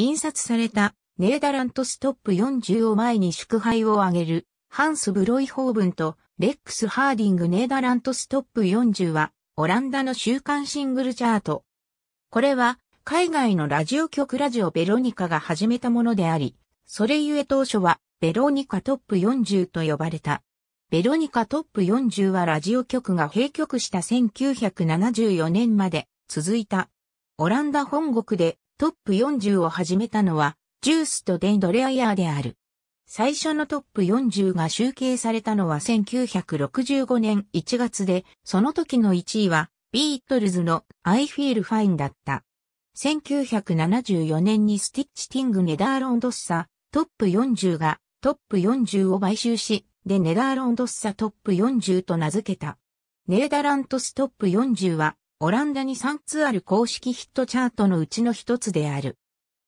印刷されたネーダラントストップ40を前に祝杯を挙げるハンス・ブロイホーブンとレックス・ハーディングネーダラントストップ40はオランダの週刊シングルチャート。これは海外のラジオ局ラジオベロニカが始めたものであり、それゆえ当初はベロニカトップ40と呼ばれた。ベロニカトップ40はラジオ局が閉局した1974年まで続いた。オランダ本国でトップ40を始めたのは、ジュースとデンドレアイヤーである。最初のトップ40が集計されたのは1965年1月で、その時の1位は、ビートルズの I Feel Fine だった。1974年にスティッチティングネダーロンドッサトップ40がトップ40を買収し、でネダーロンドッサトップ40と名付けた。ネーダラントストップ40はオランダに3つある公式ヒットチャートのうちの一つである。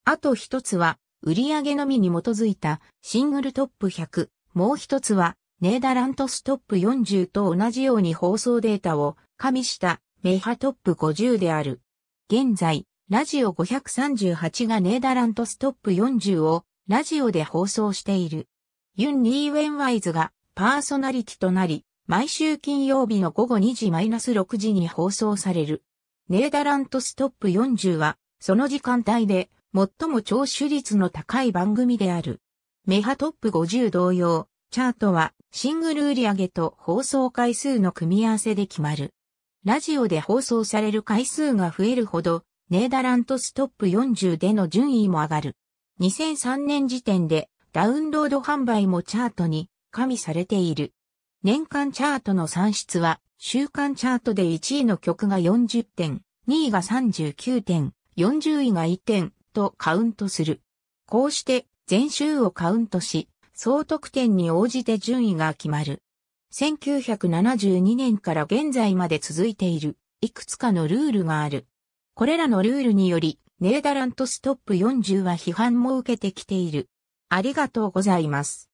あと一つは、売上のみに基づいたシングルトップ100、もう一つは、ネーダラントストップ40と同じように放送データを加味したメハトップ50である。現在、ラジオ538がネーダラントストップ40をラジオで放送している。ユン・リーウェンワイズがパーソナリティとなり、毎週金曜日の午後2時 -6 時に放送される。ネーダラントストップ40は、その時間帯で、最も聴取率の高い番組である。メハトップ50同様、チャートは、シングル売上と放送回数の組み合わせで決まる。ラジオで放送される回数が増えるほど、ネーダラントストップ40での順位も上がる。2003年時点で、ダウンロード販売もチャートに、加味されている。年間チャートの算出は、週間チャートで1位の曲が40点、2位が39点、40位が1点とカウントする。こうして、全週をカウントし、総得点に応じて順位が決まる。1972年から現在まで続いている、いくつかのルールがある。これらのルールにより、ネーダラントストップ40は批判も受けてきている。ありがとうございます。